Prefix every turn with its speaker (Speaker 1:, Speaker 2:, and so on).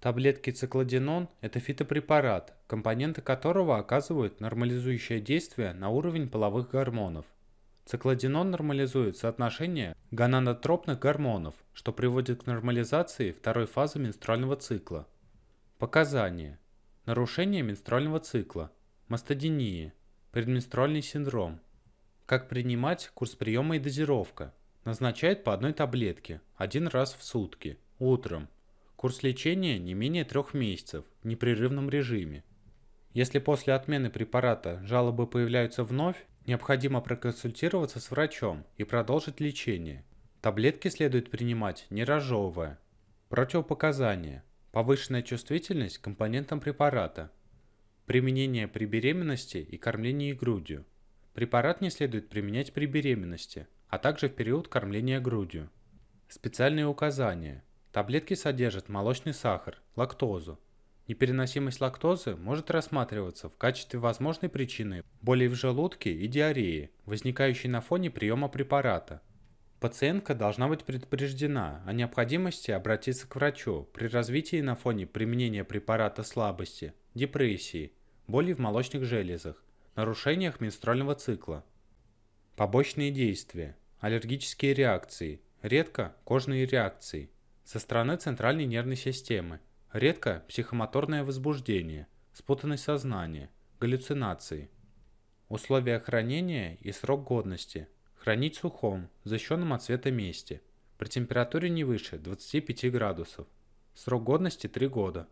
Speaker 1: Таблетки циклодинон – это фитопрепарат, компоненты которого оказывают нормализующее действие на уровень половых гормонов. Циклодинон нормализует соотношение гонадотропных гормонов, что приводит к нормализации второй фазы менструального цикла. Показания. Нарушение менструального цикла, мастодиния, предменструальный синдром. Как принимать курс приема и дозировка. Назначает по одной таблетке, один раз в сутки, утром, Курс лечения не менее трех месяцев в непрерывном режиме. Если после отмены препарата жалобы появляются вновь, необходимо проконсультироваться с врачом и продолжить лечение. Таблетки следует принимать не разжевывая. Противопоказания. Повышенная чувствительность к компонентам препарата. Применение при беременности и кормлении грудью. Препарат не следует применять при беременности, а также в период кормления грудью. Специальные указания – Таблетки содержат молочный сахар, лактозу. Непереносимость лактозы может рассматриваться в качестве возможной причины боли в желудке и диареи, возникающей на фоне приема препарата. Пациентка должна быть предупреждена о необходимости обратиться к врачу при развитии на фоне применения препарата слабости, депрессии, боли в молочных железах, нарушениях менструального цикла. Побочные действия, аллергические реакции, редко кожные реакции – со стороны центральной нервной системы. Редко психомоторное возбуждение, спутанность сознания, галлюцинации. Условия хранения и срок годности. Хранить сухом, защищенном от света месте. При температуре не выше 25 градусов. Срок годности 3 года.